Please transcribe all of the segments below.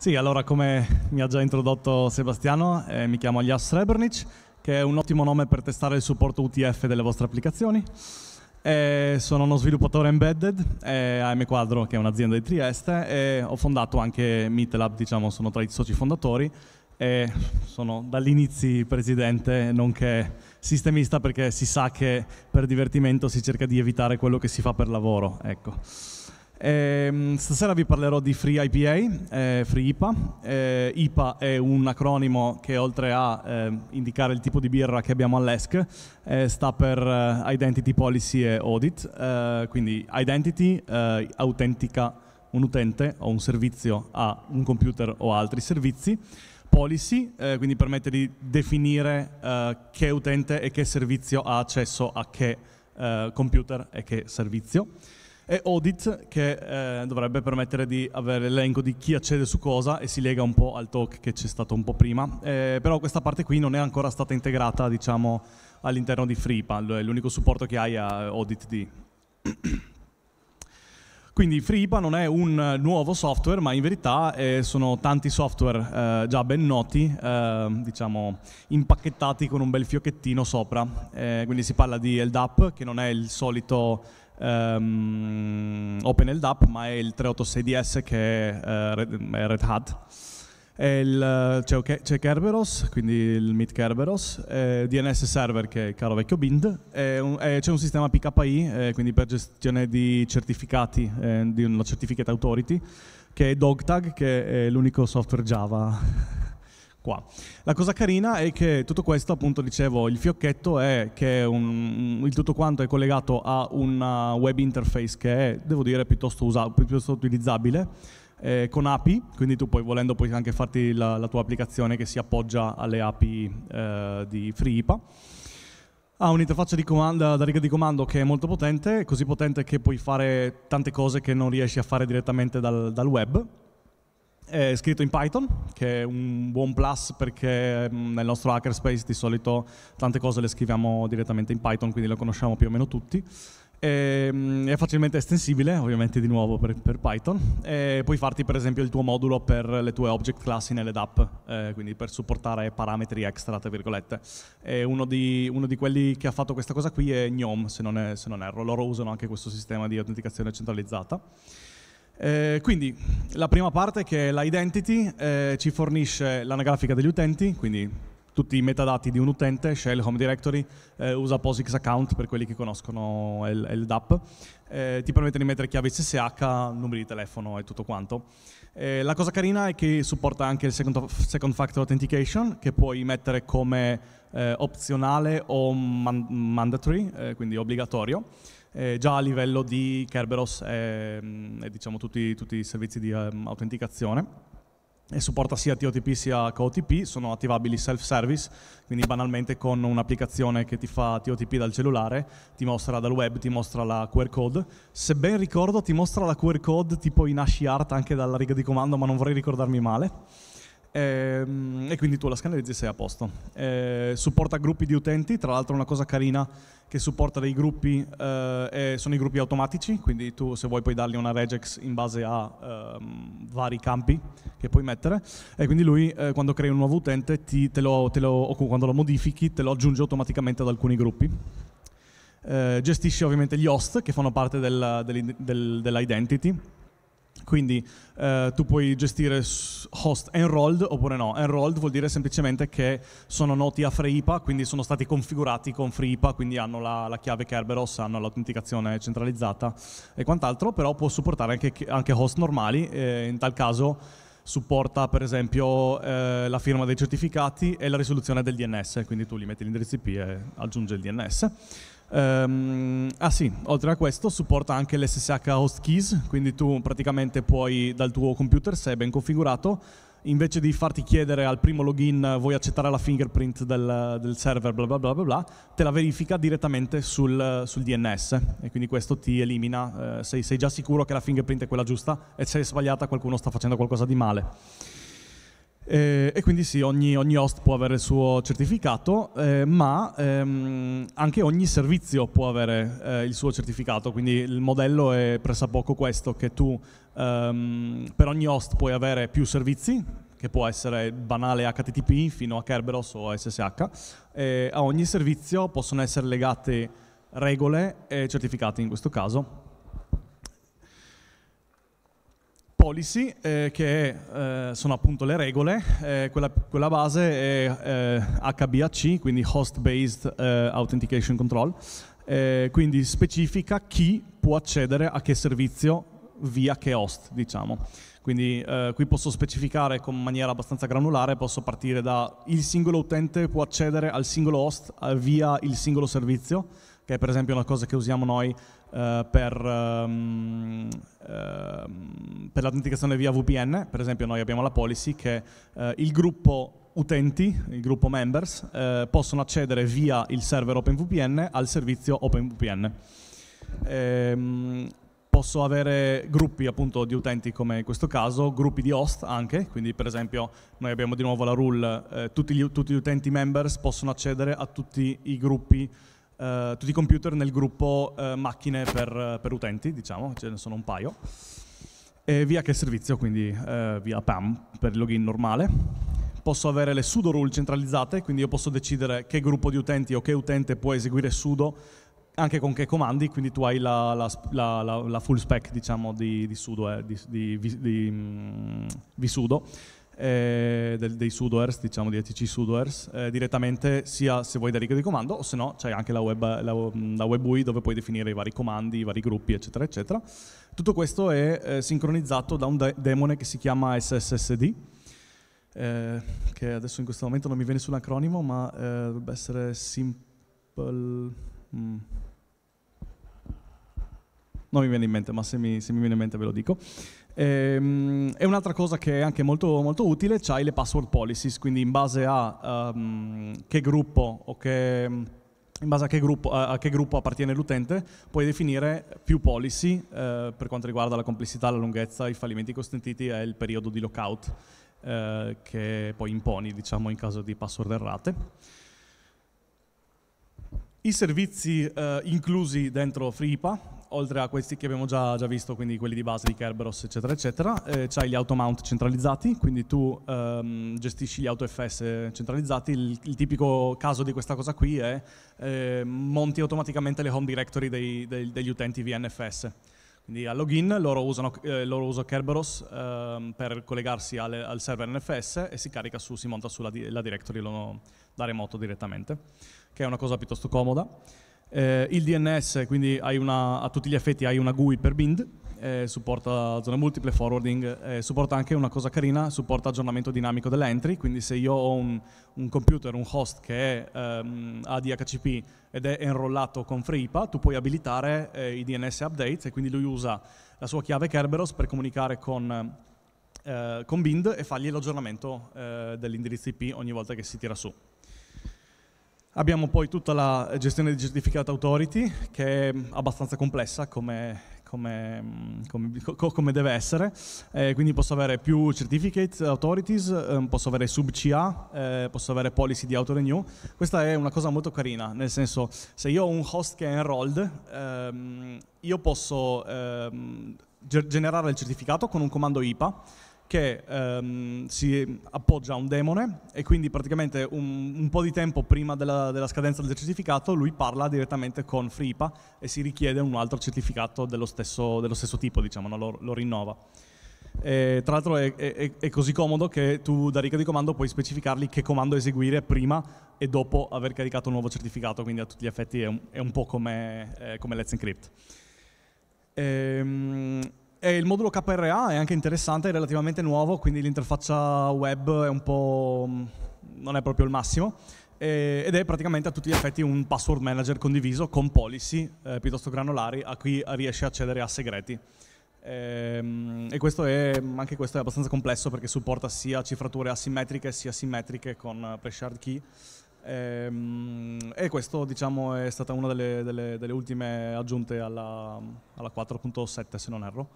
Sì, allora come mi ha già introdotto Sebastiano, eh, mi chiamo Alias Srebrnic, che è un ottimo nome per testare il supporto UTF delle vostre applicazioni. Eh, sono uno sviluppatore embedded eh, a M Quadro, che è un'azienda di Trieste, e ho fondato anche Meetlab, diciamo, sono tra i soci fondatori, e sono dall'inizio presidente, nonché sistemista, perché si sa che per divertimento si cerca di evitare quello che si fa per lavoro. Ecco. Eh, stasera vi parlerò di Free IPA, eh, Free IPA. Eh, IPA è un acronimo che oltre a eh, indicare il tipo di birra che abbiamo all'ESC, eh, sta per eh, Identity Policy e Audit, quindi Identity autentica un utente o un servizio a un computer o altri servizi, Policy, quindi permette di definire che utente e che servizio ha accesso a che computer e che servizio e Audit che eh, dovrebbe permettere di avere l'elenco di chi accede su cosa e si lega un po' al talk che c'è stato un po' prima, eh, però questa parte qui non è ancora stata integrata diciamo, all'interno di FreePal, è l'unico supporto che hai a AuditD. Quindi FreeIPA non è un nuovo software, ma in verità eh, sono tanti software eh, già ben noti, eh, diciamo impacchettati con un bel fiocchettino sopra. Eh, quindi si parla di LDAP, che non è il solito um, ehm, OpenLDAP, ma è il 386DS che è, uh, Red, è Red Hat. Il, eh, c'è, c'è, Kerberos, quindi il Meet Kerberos, eh, DNS Server che è il caro vecchio Bind, eh, un, eh, c'è un sistema PKI, eh, quindi per gestione di certificati, di una Certificate Authority, che è Dogtag, che è l'unico software Java Qua. La cosa carina è che tutto questo, appunto dicevo, il fiocchetto è che un, il tutto quanto è collegato a una uh, web interface che è, devo dire, piuttosto, usa, piuttosto utilizzabile, eh, con API, quindi tu poi volendo puoi anche farti la, la tua applicazione che si appoggia alle API eh, di FreeIPA. Ha un'interfaccia da riga di comando che è molto potente, così potente che puoi fare tante cose che non riesci a fare direttamente dal, dal web è scritto in Python, che è un buon plus perché mm, nel nostro hackerspace di solito tante cose le scriviamo direttamente in Python, quindi lo conosciamo più o meno tutti. E, mm, è facilmente estensibile, ovviamente di nuovo per, per, Python. E puoi farti per esempio il tuo modulo per le tue object classi nelle DAP, eh, quindi per supportare parametri extra, tra virgolette. Uno di, uno di, quelli che ha fatto questa cosa qui è Gnome, se non, è, se non erro. Loro usano anche questo sistema di autenticazione centralizzata. Eh, quindi la prima parte che è l'identity eh, ci fornisce l'anagrafica degli utenti, quindi tutti i metadati di un utente, Shell Home Directory, eh, usa POSIX Account per quelli che conoscono il, il DAP, eh, ti permette di mettere chiavi SSH, numeri di telefono e tutto quanto. Eh, la cosa carina è che supporta anche il second, second Factor Authentication che puoi mettere come eh, opzionale o man mandatory, quindi obbligatorio eh, già a livello di Kerberos eh, mm, e, diciamo, tutti, tutti, i servizi di um, autenticazione e supporta sia TOTP sia COTP, sono attivabili self-service, quindi banalmente con un'applicazione che ti fa TOTP dal cellulare, ti mostra dal web, ti mostra la QR code, se ben ricordo ti mostra la QR code tipo in ASCII art anche dalla riga di comando, ma non vorrei ricordarmi male. Ehm, e quindi tu la scannerizzi e sei a posto. Ehm, supporta gruppi di utenti, tra l'altro una cosa carina che supporta dei gruppi, eh, sono i gruppi automatici, quindi tu se vuoi puoi dargli una regex in base a ehm, vari campi che puoi mettere e quindi lui eh, quando crei un nuovo utente ti, te lo, te lo, o quando lo modifichi te lo aggiunge automaticamente ad alcuni gruppi. Eh, gestisce ovviamente gli host che fanno parte del, del, del, dell'identity quindi eh, tu puoi gestire host enrolled oppure no. Enrolled vuol dire semplicemente che sono noti a FreeIPA, quindi sono stati configurati con FreeIPA, quindi hanno la, la chiave Kerberos, hanno l'autenticazione centralizzata e quant'altro, però può supportare anche, anche host normali, eh, in tal caso supporta per esempio eh, la firma dei certificati e la risoluzione del DNS, quindi tu gli metti l'indirizzo IP e aggiunge il DNS. Um, ah sì, oltre a questo supporta anche l'SSH host keys, quindi tu praticamente puoi dal tuo computer, se è ben configurato, invece di farti chiedere al primo login vuoi accettare la fingerprint del, del server, bla bla bla bla bla, te la verifica direttamente sul, sul DNS e quindi questo ti elimina, eh, sei, sei già sicuro che la fingerprint è quella giusta e se è sbagliata qualcuno sta facendo qualcosa di male. Eh, e quindi sì, ogni, ogni, host può avere il suo certificato, eh, ma ehm, anche ogni servizio può avere eh, il suo certificato, quindi il modello è pressappoco questo, che tu ehm, per ogni host puoi avere più servizi, che può essere banale HTTP fino a Kerberos o SSH, e a ogni servizio possono essere legate regole e certificati in questo caso policy, eh, che eh, sono appunto le regole, eh, quella, quella, base è HBAC, eh, quindi Host Based eh, Authentication Control, eh, quindi specifica chi può accedere a che servizio via che host, diciamo. Quindi qui posso specificare con maniera abbastanza granulare, posso partire da il singolo utente può accedere al singolo host via il singolo servizio, che è per esempio una cosa che usiamo noi eh, per, um, eh, per l'autenticazione via VPN, per esempio noi abbiamo la policy che eh, il gruppo utenti, il gruppo members, eh, possono accedere via il server OpenVPN al servizio OpenVPN. Ehm, posso avere gruppi appunto di utenti come in questo caso, gruppi di host anche, quindi per esempio noi abbiamo di nuovo la rule, eh, tutti, gli, tutti, gli, utenti members possono accedere a tutti i gruppi eh, tutti i computer nel gruppo eh, macchine per, per, utenti, diciamo, ce ne sono un paio, e via che servizio, quindi eh, via PAM per il login normale. Posso avere le sudo rule centralizzate, quindi io posso decidere che gruppo di utenti o che utente può eseguire sudo anche con che comandi, quindi tu hai la, la, la, la full spec diciamo, di, di sudo, eh, di, di, di, di, vsudo mm, eh, del, dei sudoers, diciamo di ATC sudoers, eh, direttamente sia se vuoi da riga di comando o se no c'è anche la web, la, la web, UI dove puoi definire i vari comandi, i vari gruppi, eccetera, eccetera. Tutto questo è eh, sincronizzato da un de demone che si chiama SSSD, eh, che adesso in questo momento non mi viene sull'acronimo, ma eh, dovrebbe essere Simple... Mm non mi viene in mente, ma se mi, se mi, viene in mente ve lo dico. Ehm, e un'altra cosa che è anche molto, molto utile, c'hai le password policies, quindi in base a um, che gruppo o che in base a che gruppo, a che gruppo appartiene l'utente, puoi definire più policy eh, per quanto riguarda la complessità, la lunghezza, i fallimenti consentiti e il periodo di lockout eh, che poi imponi diciamo, in caso di password errate. I servizi eh, inclusi dentro FreeIPA, oltre a questi che abbiamo già, già, visto, quindi quelli di base di Kerberos, eccetera, eccetera, eh, c'hai gli automount centralizzati, quindi tu ehm, gestisci gli auto FS centralizzati. Il, il, tipico caso di questa cosa qui è eh, monti automaticamente le home directory dei, dei, degli utenti VNFS. Quindi al login loro usano eh, loro uso Kerberos ehm, per collegarsi alle, al server NFS e si carica su, si monta sulla la directory da remoto direttamente che è una cosa piuttosto comoda. Eh, il DNS, quindi una, a tutti gli effetti hai una GUI per bind, eh, supporta zone multiple, forwarding, eh, supporta anche una cosa carina, supporta aggiornamento dinamico dell'entry, quindi se io ho un, un computer, un host che è, ehm, ha DHCP ed è enrollato con FreeIPA, tu puoi abilitare eh, i DNS updates e quindi lui usa la sua chiave Kerberos per comunicare con, eh, con bind e fargli l'aggiornamento eh, dell'indirizzo IP ogni volta che si tira su. Abbiamo poi tutta la gestione di Certificate Authority, che è abbastanza complessa come, come, come, come deve essere, eh, quindi posso avere più Certificate Authorities, eh, posso avere sub-CA, eh, posso avere policy di auto-renew. Questa è una cosa molto carina, nel senso se io ho un host che è enrolled, ehm, io posso ehm, generare il certificato con un comando IPA, che ehm, si appoggia a un demone e quindi praticamente un, un po' di tempo prima della, della, scadenza del certificato lui parla direttamente con FreeIPA e si richiede un altro certificato dello stesso, dello stesso tipo, diciamo, no? lo, lo, rinnova. E, tra l'altro è, è, è, così comodo che tu da riga di comando puoi specificargli che comando eseguire prima e dopo aver caricato un nuovo certificato, quindi a tutti gli effetti è un, è un po' come, eh, come Let's Encrypt. Ehm, e il modulo KRA è anche interessante, è relativamente nuovo, quindi l'interfaccia web è un po'... Mm, non è proprio il massimo ed è praticamente a tutti gli effetti un password manager condiviso con policy eh, piuttosto granulari a cui riesce a accedere a segreti. E, ehm, e questo è, anche questo è abbastanza complesso perché supporta sia cifrature asimmetriche sia simmetriche con eh, pre-shared key Ehm, e, questo diciamo, è stata una delle, delle, delle ultime aggiunte alla, alla 4.7 se non erro.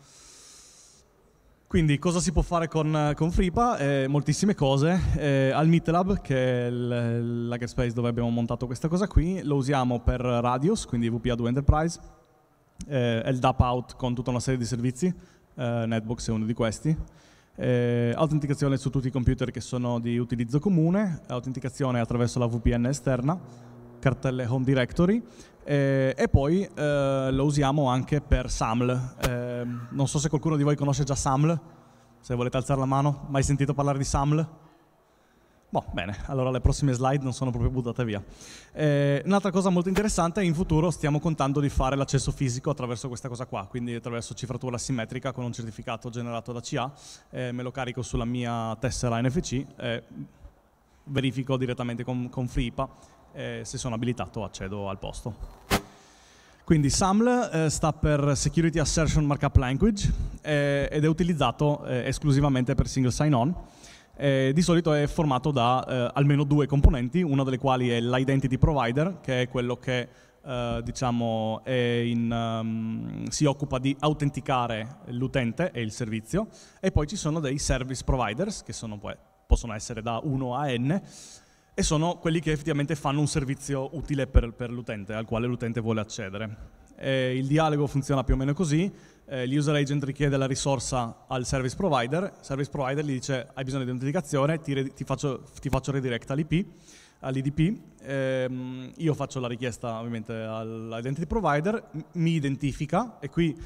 Quindi cosa si può fare con, con Fripa? Eh, moltissime cose. Eh, al Meetlab, che è l'hackerspace dove abbiamo montato questa cosa qui, lo usiamo per Radius, quindi VPA2 Enterprise, eh, è il DAP out con tutta una serie di servizi, eh, Netbox è uno di questi. Eh, autenticazione su tutti i computer che sono di utilizzo comune, autenticazione attraverso la VPN esterna, cartelle home directory eh, e poi eh, lo usiamo anche per SAML. Eh, non so se qualcuno di voi conosce già SAML, se volete alzare la mano, mai sentito parlare di SAML? Boh, bene, allora le prossime slide non sono proprio buttate via. Eh, un'altra cosa molto interessante è in futuro stiamo contando di fare l'accesso fisico attraverso questa cosa qua, quindi attraverso cifratura simmetrica con un certificato generato da CA, eh, me lo carico sulla mia tessera NFC, eh, verifico direttamente con, con FreeIPA eh, se sono abilitato accedo al posto. Quindi SAML eh, sta per Security Assertion Markup Language eh, ed è utilizzato eh, esclusivamente per single sign-on eh, di solito è formato da eh, almeno due componenti, una delle quali è l'identity provider, che è quello che eh, diciamo, è in, um, si occupa di autenticare l'utente e il servizio, e poi ci sono dei service providers, che sono, possono essere da 1 a n, e sono quelli che effettivamente fanno un servizio utile per, per l'utente, al quale l'utente vuole accedere. E eh, il dialogo funziona più o meno così, eh, l'user agent richiede la risorsa al service provider, il service provider gli dice hai bisogno di autenticazione, ti, ti, faccio, ti faccio redirect all'IP, all'IDP, ehm, io faccio la richiesta ovviamente all'identity provider, mi identifica e qui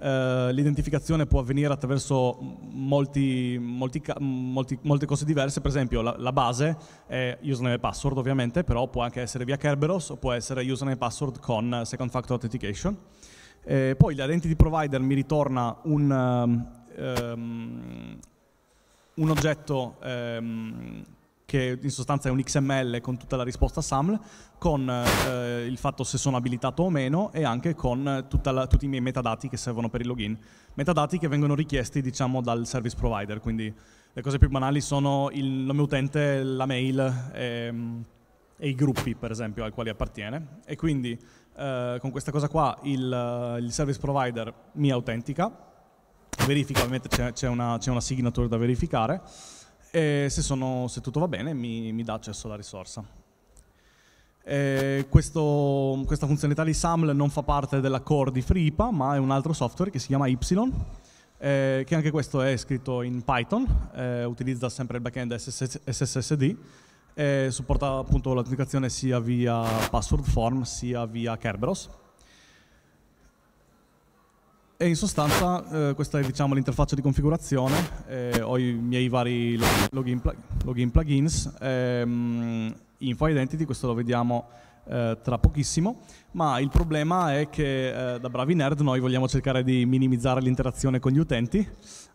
eh, l'identificazione può avvenire attraverso molti, molti, molti, molte cose diverse, per esempio la, la, base è username e password ovviamente, però può anche essere via Kerberos o può essere username e password con second factor authentication. Eh, poi l'identity provider mi ritorna un, um, un oggetto um, che in sostanza è un XML con tutta la risposta SAML, con eh, il fatto se sono abilitato o meno e anche con la, tutti i miei metadati che servono per il login. Metadati che vengono richiesti diciamo, dal service provider, quindi le cose più banali sono il nome utente, la mail, ehm, e i gruppi, per esempio, ai quali appartiene. E quindi eh, con questa cosa qua il, eh, il, service provider mi autentica, verifica, ovviamente c'è, c'è, una, c'è una signature da verificare, e se, sono, se tutto va bene mi, mi dà accesso alla risorsa. Questo, questa funzionalità di SAML non fa parte della core di FreeIPA, ma è un altro software che si chiama Y, eh, che anche questo è scritto in Python, eh, utilizza sempre il backend SSSD eh, supporta appunto l'autenticazione sia via password form sia via Kerberos. E in sostanza eh, questa è diciamo, l'interfaccia di configurazione, eh, ho i miei vari login, login, plugins, ehm, info identity, questo lo vediamo eh, tra pochissimo, ma il problema è che eh, da bravi nerd noi vogliamo cercare di minimizzare l'interazione con gli utenti,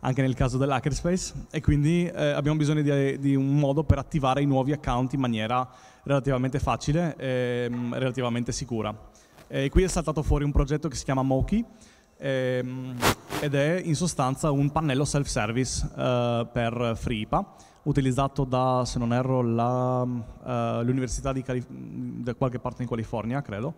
anche nel caso dell'hackerspace, e quindi eh, abbiamo bisogno di, di, un modo per attivare i nuovi account in maniera relativamente facile e mh, mm, relativamente sicura. E qui è saltato fuori un progetto che si chiama Moki, ehm, ed è in sostanza un pannello self-service eh, per FreeIPA utilizzato da, se non erro, eh, l'Università uh, di Calif- da qualche parte in California, credo.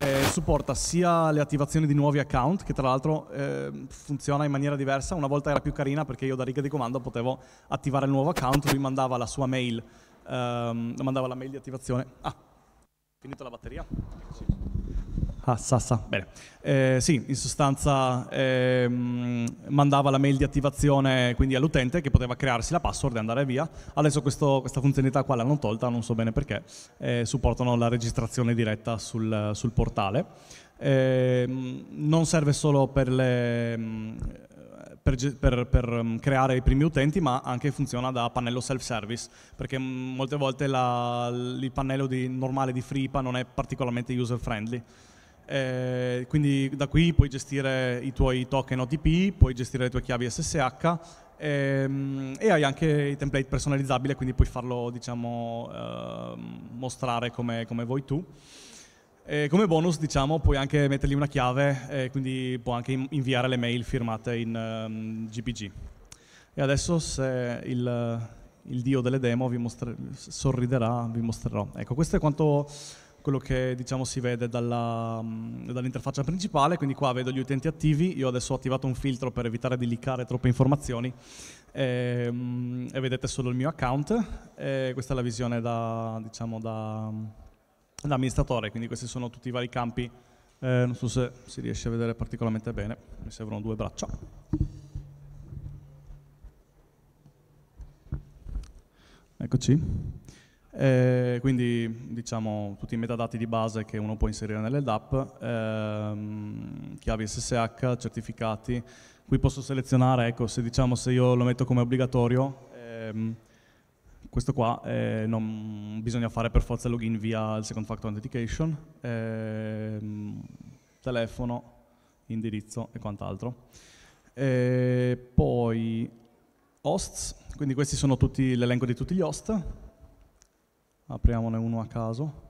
Eh, supporta sia le attivazioni di nuovi account, che tra l'altro eh, funziona in maniera diversa. Una volta era più carina perché io da riga di comando potevo attivare il nuovo account, lui mandava la sua mail, ehm, mandava la mail di attivazione. Ah, finita la batteria? Sì. Ah, Sassa, bene. Eh, sì, in sostanza ehm, mandava la mail di attivazione quindi all'utente che poteva crearsi la password e andare via. Adesso questo, questa funzionalità qua l'hanno tolta, non so bene perché, eh, supportano la registrazione diretta sul, sul portale. Eh, non serve solo per le... Ehm, per, per, per, ehm, creare i primi utenti, ma anche funziona da pannello self-service, perché mm, molte volte la, il pannello di, normale di FreePA non è particolarmente user-friendly. Eh, quindi da qui puoi gestire i tuoi token OTP, puoi gestire le tue chiavi SSH ehm, e hai anche i template personalizzabili, quindi puoi farlo diciamo, eh, mostrare come, come, vuoi tu. E come bonus diciamo, puoi anche mettergli una chiave, eh, quindi puoi anche inviare le mail firmate in um, ehm, GPG. E adesso se il, il dio delle demo vi sorriderà, vi mostrerò. Ecco, questo è quanto quello che diciamo, si vede dalla, dall'interfaccia principale, quindi qua vedo gli utenti attivi, io adesso ho attivato un filtro per evitare di leakare troppe informazioni e, e vedete solo il mio account, e questa è la visione da, diciamo, da, da amministratore, quindi questi sono tutti i vari campi eh, non so se si riesce a vedere particolarmente bene, mi servono due braccia. Eccoci. Eh, quindi diciamo tutti i metadati di base che uno può inserire nelle DAP, ehm, chiavi SSH, certificati. Qui posso selezionare, ecco, se, diciamo, se io lo metto come obbligatorio, ehm, questo qua eh, non bisogna fare per forza login via il second factor authentication, ehm, telefono, indirizzo e quant'altro. E eh, poi hosts, quindi questi sono l'elenco di tutti gli host apriamone uno a caso.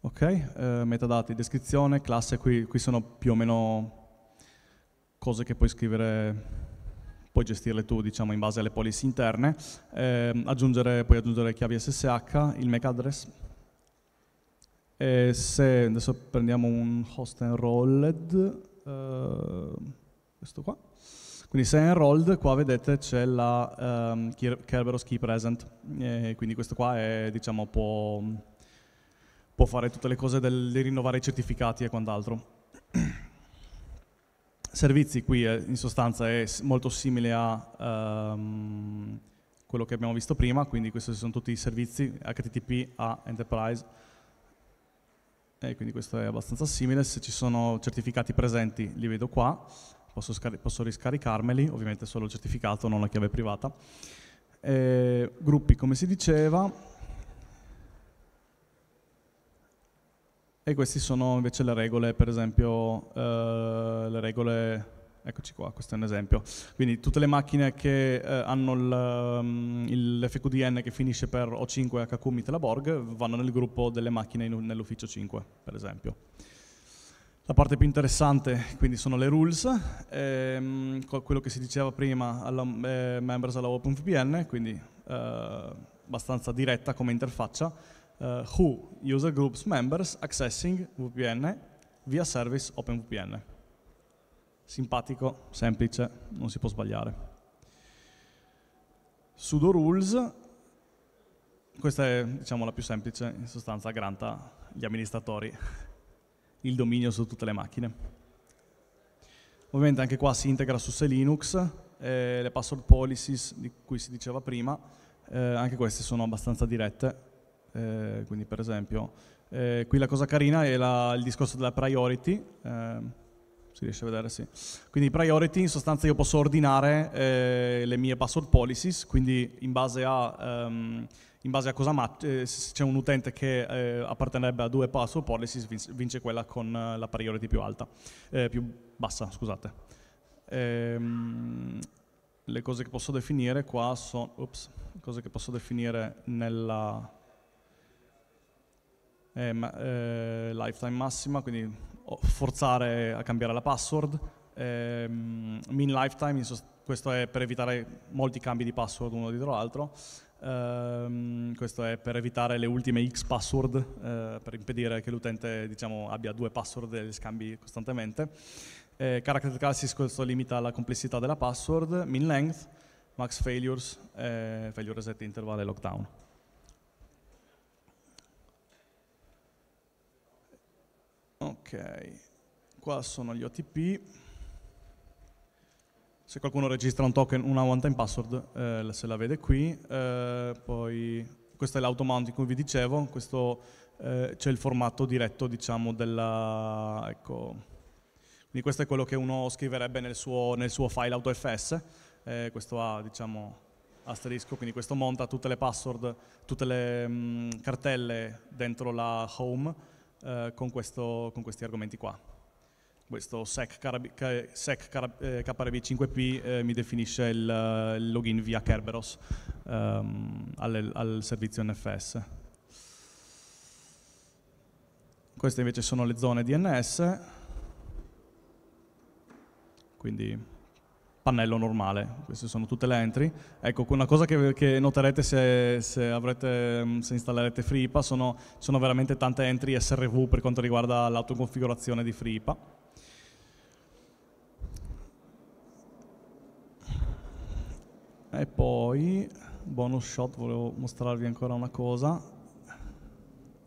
Ok, eh, metadati, descrizione, classe, qui, qui, sono più o meno cose che puoi scrivere, puoi gestirle tu diciamo in base alle policy interne, eh, aggiungere, puoi aggiungere chiavi SSH, il MAC address, e se adesso prendiamo un host enrolled, eh, questo qua, quindi se è enrolled, qua vedete c'è la um, Kerberos Key Present, e quindi questo qua è, diciamo, può, può, fare tutte le cose del, di rinnovare i certificati e quant'altro. Servizi qui è, in sostanza è molto simile a um, quello che abbiamo visto prima, quindi questi sono tutti i servizi HTTP a Enterprise, e quindi questo è abbastanza simile, se ci sono certificati presenti li vedo qua, posso, posso, riscaricarmeli, ovviamente solo il certificato, non la chiave privata. Eh, gruppi, come si diceva, e queste sono invece le regole, per esempio, eh, le regole Eccoci qua, questo è un esempio. Quindi tutte le macchine che eh, hanno mm, l'FQDN che finisce per O5 HQ la Borg vanno nel gruppo delle macchine nell'ufficio 5, per esempio. La parte più interessante quindi sono le rules, ehm, quello che si diceva prima alla eh, members alla OpenVPN, quindi eh, abbastanza diretta come interfaccia, eh, who user groups members accessing VPN via service OpenVPN. Simpatico, semplice, non si può sbagliare. Sudo rules, questa è diciamo, la più semplice, in sostanza granta gli amministratori il dominio su tutte le macchine. Ovviamente anche qua si integra su Linux, eh, le password policies di cui si diceva prima, eh, anche queste sono abbastanza dirette, eh, quindi per esempio eh, qui la cosa carina è la, il discorso della priority, ehm, si riesce a vedere, sì. Quindi priority, in sostanza io posso ordinare eh, le mie password policies, quindi in base a, um, in base a cosa match, eh, se c'è un utente che eh, appartenerebbe a due password policies, vince quella con eh, la priority più alta, eh, più bassa, scusate. Ehm, le cose che posso definire qua sono, ups, cose che posso definire nella eh, ma, lifetime massima, quindi forzare a cambiare la password, ehm, min lifetime, questo è per evitare molti cambi di password uno dietro l'altro, ehm, questo è per evitare le ultime X password, eh, per impedire che l'utente diciamo, abbia due password e le scambi costantemente. Eh, character classes, questo limita la complessità della password, min length, max failures, eh, failure reset interval e lockdown. Ok, qua sono gli OTP. Se qualcuno registra un token, una one-time password, eh, se la vede qui. Eh, poi questo è l'automount di cui vi dicevo, questo eh, c'è il formato diretto, diciamo, della... Ecco. Quindi questo è quello che uno scriverebbe nel suo, nel suo file AutoFS. Eh, questo ha, diciamo, asterisco, quindi questo monta tutte le password, tutte le mh, mm, cartelle dentro la home eh, con, questo, con, questi argomenti qua. Questo sec, carab, eh, KRB5P eh, mi definisce il, eh, il, login via Kerberos ehm, al, al servizio NFS. Queste invece sono le zone DNS, quindi pannello normale. Queste sono tutte le entry. Ecco, una cosa che, che noterete se, se, avrete, mm, se, installerete FreePA sono, sono veramente tante entry SRV per quanto riguarda l'autoconfigurazione di FreePA. E poi, bonus shot, volevo mostrarvi ancora una cosa.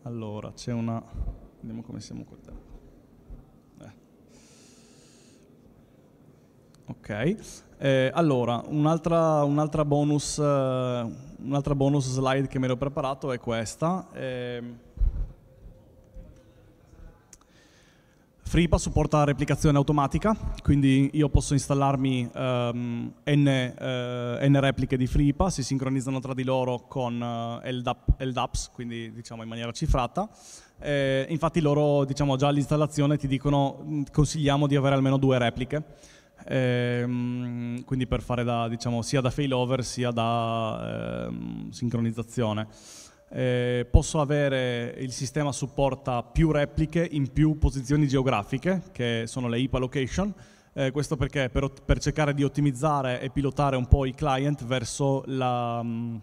Allora, c'è una... vediamo come siamo col tempo. Ok, eh, allora un'altra, un'altra, bonus, uh, un'altra, bonus, slide che mi ero preparato è questa. Eh, FreePA supporta replicazione automatica, quindi io posso installarmi um, n, uh, n, repliche di FreePA, si sincronizzano tra di loro con uh, eh, LDAP, LDAPs, quindi diciamo in maniera cifrata. Eh, infatti loro diciamo, già all'installazione ti dicono, consigliamo di avere almeno due repliche ehm, quindi per fare da, diciamo, sia da failover sia da ehm, sincronizzazione. Eh, posso avere, il sistema supporta più repliche in più posizioni geografiche, che sono le IPA location, eh, questo perché per, per, cercare di ottimizzare e pilotare un po' i client verso la... Mh,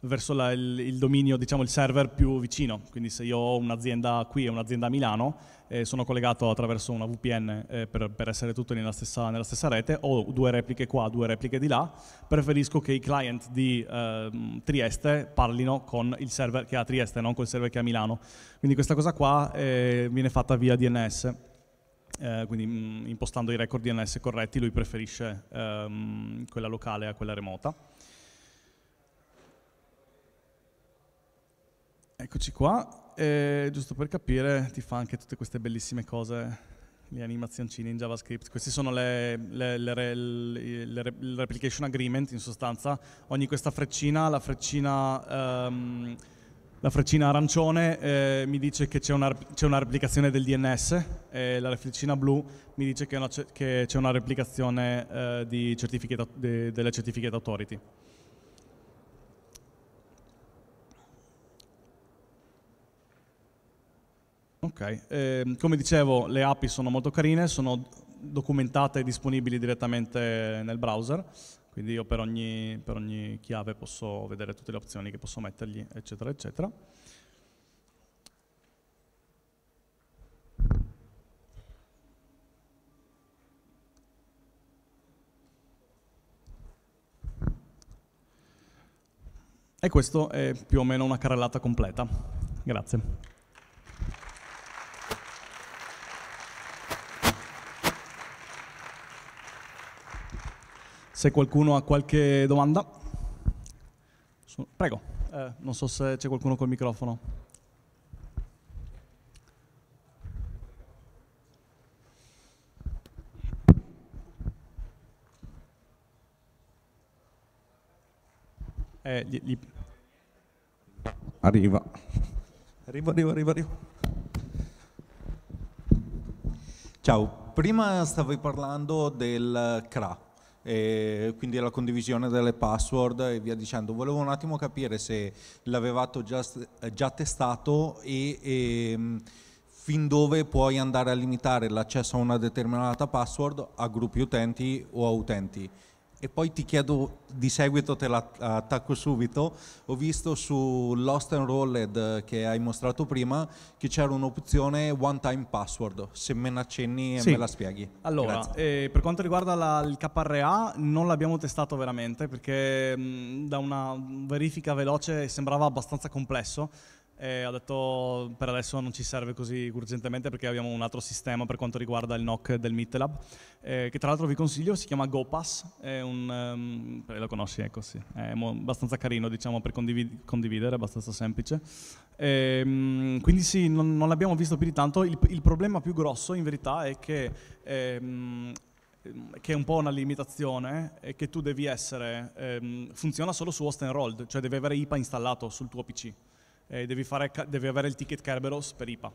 verso la, il, il, dominio, diciamo il server più vicino. Quindi se io ho un'azienda qui e un'azienda a Milano, eh, sono collegato attraverso una VPN eh, per, per, essere tutti nella stessa, nella stessa, rete, ho due repliche qua, due repliche di là, preferisco che i client di eh, Trieste parlino con il server che è a Trieste, non col server che è a Milano. Quindi questa cosa qua eh, viene fatta via DNS. Eh, quindi mh, mm, impostando i record DNS corretti lui preferisce ehm, quella locale a quella remota. Eccoci qua, e, giusto per capire ti fa anche tutte queste bellissime cose, le animazioncine in JavaScript, queste sono le, le, le, le, replication agreement in sostanza, ogni questa freccina, la freccina... Um, la freccina arancione eh, mi dice che c'è una, una, replicazione del DNS e la freccina blu mi dice che, c'è una, replicazione eh, certificate, de, delle certificate authority. Ok, eh, come dicevo le API sono molto carine, sono documentate e disponibili direttamente nel browser, quindi io per ogni, per ogni chiave posso vedere tutte le opzioni che posso mettergli, eccetera, eccetera. E questo è più o meno una carrellata completa. Grazie. Se qualcuno ha qualche domanda. Prego, eh, non so se c'è qualcuno col microfono. Eh, gli, gli... Arriva. Arriva, arriva, arriva, arriva. Ciao, prima stavi parlando del CRA, quindi la condivisione delle password e via dicendo. Volevo un attimo capire se l'avevate già, eh, già, testato e, e ehm, fin dove puoi andare a limitare l'accesso a una determinata password a gruppi utenti o a utenti e poi ti chiedo di seguito, te l'attacco subito. Ho visto su Lost and Rolled che hai mostrato prima che c'era un'opzione one time password. Se me ne accenni e sì. me la spieghi. Allora, eh, per quanto riguarda la, il KRA, non l'abbiamo testato veramente perché mh, mm, da una verifica veloce sembrava abbastanza complesso. E ho detto per adesso non ci serve così urgentemente perché abbiamo un altro sistema per quanto riguarda il NOC del MITLAB, eh, che tra l'altro vi consiglio, si chiama GoPass, è un, um, lo conosci, ecco sì, è abbastanza carino diciamo per condivid- condividere, abbastanza semplice. E, ehm, quindi sì, non, non, l'abbiamo visto più di tanto, il, il, problema più grosso in verità è che... Um, che è un po' una limitazione, è che tu devi essere, funziona solo su host enrolled, cioè devi avere IPA installato sul tuo PC eh, devi, fare, devi, avere il ticket Kerberos per IPA.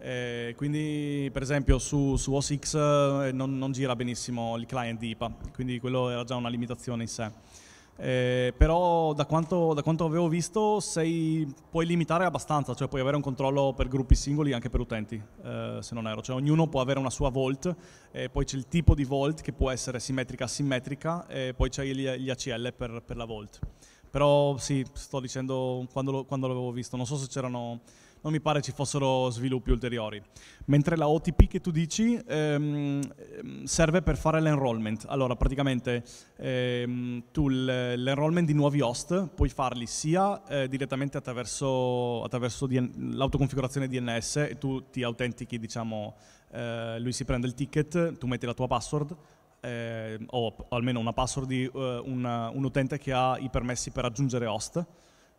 Eh, quindi per esempio su, su OS X eh, non, non, gira benissimo il client di IPA, quindi quello era già una limitazione in sé. Eh, però da quanto, da quanto, avevo visto sei, puoi limitare abbastanza, cioè puoi avere un controllo per gruppi singoli e anche per utenti, eh, se non ero. Cioè ognuno può avere una sua vault, eh, poi c'è il tipo di vault che può essere simmetrica, asimmetrica, e poi c'è gli, gli ACL per, per la vault. Però sì, sto dicendo quando, lo, quando l'avevo visto, non so se c'erano non mi pare ci fossero sviluppi ulteriori. Mentre la OTP che tu dici ehm, ehm, serve per fare l'enrollment. Allora, praticamente ehm, tu l'enrollment di nuovi host puoi farli sia eh, direttamente attraverso, attraverso DN- l'autoconfigurazione DNS e tu ti autentichi, diciamo, eh, lui si prende il ticket, tu metti la tua password, eh, o, almeno una password di uh, una, un utente che ha i permessi per aggiungere host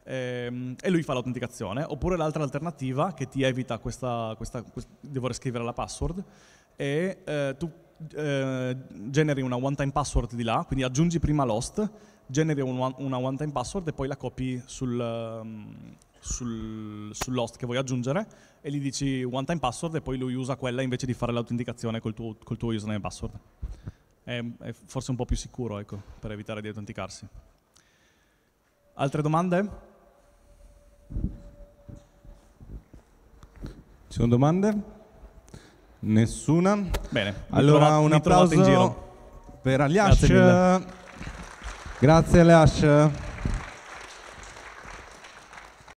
ehm, e lui fa l'autenticazione, oppure l'altra alternativa che ti evita questa, questa, questa devo riscrivere la password e eh, tu eh, generi una one-time password di là, quindi aggiungi prima l'host, generi un, una one-time password e poi la copi sul, ehm, sul, sull'host che vuoi aggiungere e gli dici one-time password e poi lui usa quella invece di fare l'autenticazione col, col tuo username e password è, è forse un po' più sicuro ecco, per evitare di autenticarsi. Altre domande? Ci sono domande? Nessuna? Bene, allora un applauso in giro. per Aliash. Grazie, Grazie Aliash.